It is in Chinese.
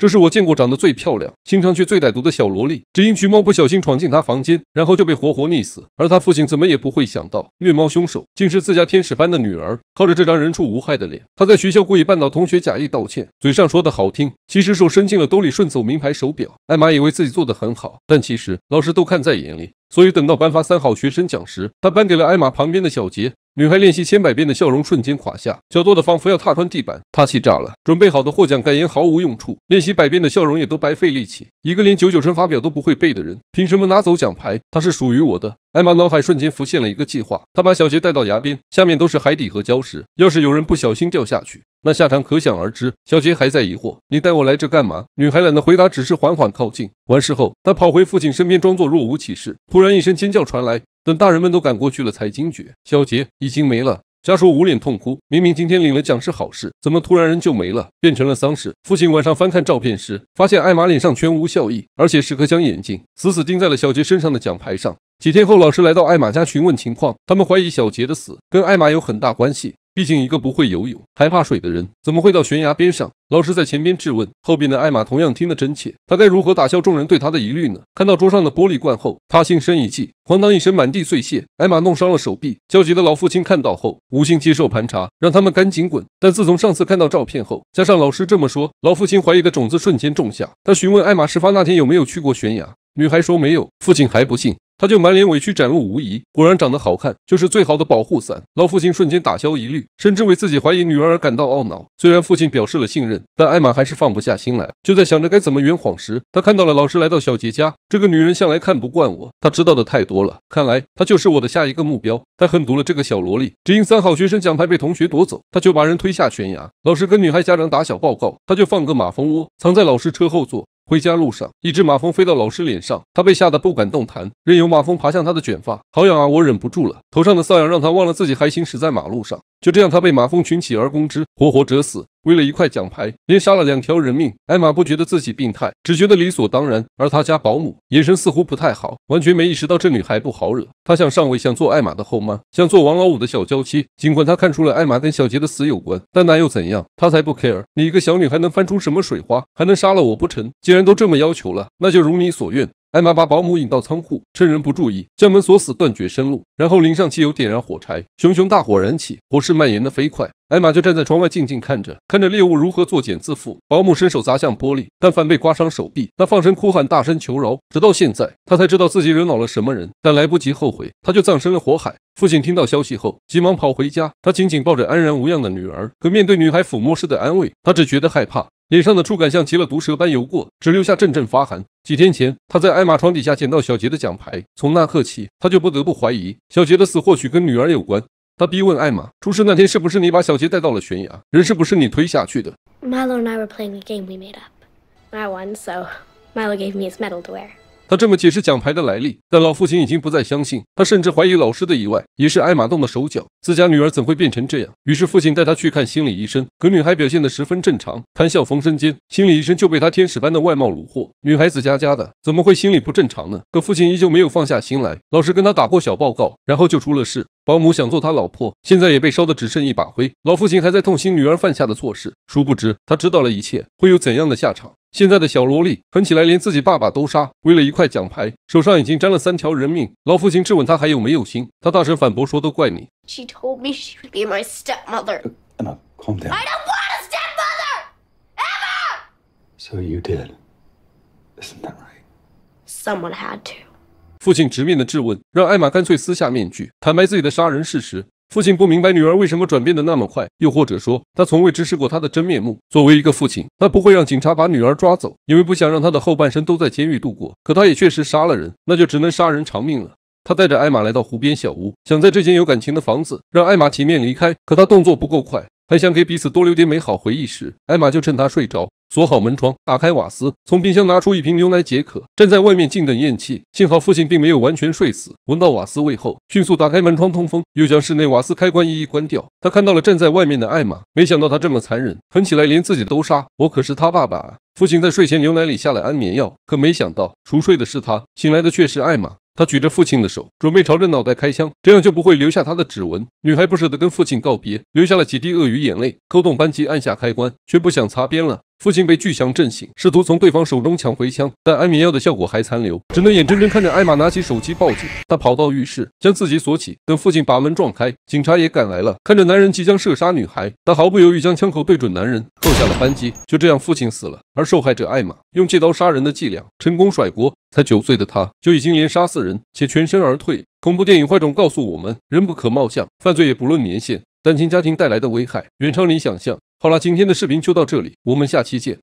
这是我见过长得最漂亮、心肠却最歹毒的小萝莉。只因橘猫不小心闯进她房间，然后就被活活溺死。而她父亲怎么也不会想到，虐猫凶手竟是自家天使般的女儿。靠着这张人畜无害的脸，她在学校故意绊倒同学，假意道歉，嘴上说的好听，其实手伸进了兜里顺走名牌手表。艾玛以为自己做的很好，但其实老师都看在眼里。所以等到颁发三好学生奖时，他颁给了艾玛旁边的小杰。女孩练习千百遍的笑容瞬间垮下，脚多的仿佛要踏穿地板。她气炸了，准备好的获奖感言毫无用处，练习百遍的笑容也都白费力气。一个连九九乘法表都不会背的人，凭什么拿走奖牌？他是属于我的。艾玛脑海瞬间浮现了一个计划，她把小杰带到崖边，下面都是海底和礁石。要是有人不小心掉下去，那下场可想而知。小杰还在疑惑，你带我来这干嘛？女孩懒得回答，只是缓缓靠近。完事后，她跑回父亲身边，装作若无其事。突然一声尖叫传来。等大人们都赶过去了，才惊觉小杰已经没了。家属捂脸痛哭，明明今天领了奖是好事，怎么突然人就没了，变成了丧事？父亲晚上翻看照片时，发现艾玛脸上全无笑意，而且时刻将眼睛死死盯在了小杰身上的奖牌上。几天后，老师来到艾玛家询问情况，他们怀疑小杰的死跟艾玛有很大关系。毕竟一个不会游泳还怕水的人，怎么会到悬崖边上？老师在前边质问，后边的艾玛同样听得真切。他该如何打消众人对他的疑虑呢？看到桌上的玻璃罐后，他心生一计，哐当一声，满地碎屑。艾玛弄伤了手臂，焦急的老父亲看到后，无心接受盘查，让他们赶紧滚。但自从上次看到照片后，加上老师这么说，老父亲怀疑的种子瞬间种下。他询问艾玛事发那天有没有去过悬崖，女孩说没有，父亲还不信。他就满脸委屈，展露无遗。果然长得好看，就是最好的保护伞。老父亲瞬间打消疑虑，甚至为自己怀疑女儿而感到懊恼。虽然父亲表示了信任，但艾玛还是放不下心来。就在想着该怎么圆谎时，她看到了老师来到小杰家。这个女人向来看不惯我，她知道的太多了。看来她就是我的下一个目标。太狠毒了，这个小萝莉。只因三好学生奖牌被同学夺走，他就把人推下悬崖。老师跟女孩家长打小报告，他就放个马蜂窝藏在老师车后座。回家路上，一只马蜂飞到老师脸上，他被吓得不敢动弹，任由马蜂爬向他的卷发。好痒啊，我忍不住了，头上的瘙痒让他忘了自己还行驶在马路上。就这样，他被马蜂群起而攻之，活活折死。为了一块奖牌，连杀了两条人命。艾玛不觉得自己病态，只觉得理所当然。而他家保姆眼神似乎不太好，完全没意识到这女孩不好惹。他想上位，想做艾玛的后妈，想做王老五的小娇妻。尽管他看出了艾玛跟小杰的死有关，但那又怎样？他才不 care！你一个小女孩能翻出什么水花？还能杀了我不成？既然都这么要求了，那就如你所愿。艾玛把保姆引到仓库，趁人不注意将门锁死，断绝生路，然后淋上汽油，点燃火柴，熊熊大火燃起，火势蔓延的飞快。艾玛就站在窗外静静看着，看着猎物如何作茧自缚。保姆伸手砸向玻璃，但反被刮伤手臂，她放声哭喊，大声求饶。直到现在，她才知道自己惹恼了什么人，但来不及后悔，她就葬身了火海。父亲听到消息后，急忙跑回家，他紧紧抱着安然无恙的女儿，可面对女孩抚摸式的安慰，他只觉得害怕。脸上的触感像极了毒蛇般游过，只留下阵阵发寒。几天前，他在艾玛床底下捡到小杰的奖牌，从那刻起，他就不得不怀疑小杰的死或许跟女儿有关。他逼问艾玛：“出事那天，是不是你把小杰带到了悬崖？人是不是你推下去的？” Milo and I were playing a game we made up. I won, so Milo gave me his medal to wear. 他这么解释奖牌的来历，但老父亲已经不再相信他，甚至怀疑老师的意外也是艾玛动的手脚，自家女儿怎会变成这样？于是父亲带他去看心理医生，可女孩表现得十分正常，谈笑风生间，心理医生就被她天使般的外貌虏获。女孩子家家的，怎么会心理不正常呢？可父亲依旧没有放下心来。老师跟他打过小报告，然后就出了事。保姆想做他老婆，现在也被烧得只剩一把灰。老父亲还在痛心女儿犯下的错事，殊不知他知道了一切，会有怎样的下场？现在的小萝莉狠起来，连自己爸爸都杀，为了一块奖牌，手上已经沾了三条人命。老父亲质问他还有没有心，他大声反驳说：“都怪你。” She told me she would be my stepmother. Emma, calm down. I don't want a stepmother, ever. So you did, isn't that right? Someone had to. 父亲直面的质问，让艾玛干脆撕下面具，坦白自己的杀人事实。父亲不明白女儿为什么转变的那么快，又或者说他从未直视过她的真面目。作为一个父亲，他不会让警察把女儿抓走，因为不想让他的后半生都在监狱度过。可他也确实杀了人，那就只能杀人偿命了。他带着艾玛来到湖边小屋，想在这间有感情的房子让艾玛体面离开。可他动作不够快，还想给彼此多留点美好回忆时，艾玛就趁他睡着。锁好门窗，打开瓦斯，从冰箱拿出一瓶牛奶解渴，站在外面静等咽气。幸好父亲并没有完全睡死，闻到瓦斯味后，迅速打开门窗通风，又将室内瓦斯开关一一关掉。他看到了站在外面的艾玛，没想到她这么残忍，狠起来连自己都杀。我可是他爸爸！父亲在睡前牛奶里下了安眠药，可没想到熟睡的是他，醒来的却是艾玛。他举着父亲的手，准备朝着脑袋开枪，这样就不会留下他的指纹。女孩不舍得跟父亲告别，流下了几滴鳄鱼眼泪，扣动扳机按下开关，却不想擦边了。父亲被巨响震醒，试图从对方手中抢回枪，但安眠药的效果还残留，只能眼睁睁看着艾玛拿起手机报警。他跑到浴室，将自己锁起。等父亲把门撞开，警察也赶来了。看着男人即将射杀女孩，他毫不犹豫将枪口对准男人，扣下了扳机。就这样，父亲死了，而受害者艾玛用借刀杀人的伎俩成功甩锅。才九岁的他，就已经连杀四人且全身而退。恐怖电影坏种告诉我们：人不可貌相，犯罪也不论年限，单亲家庭带来的危害远超你想象。好了，今天的视频就到这里，我们下期见。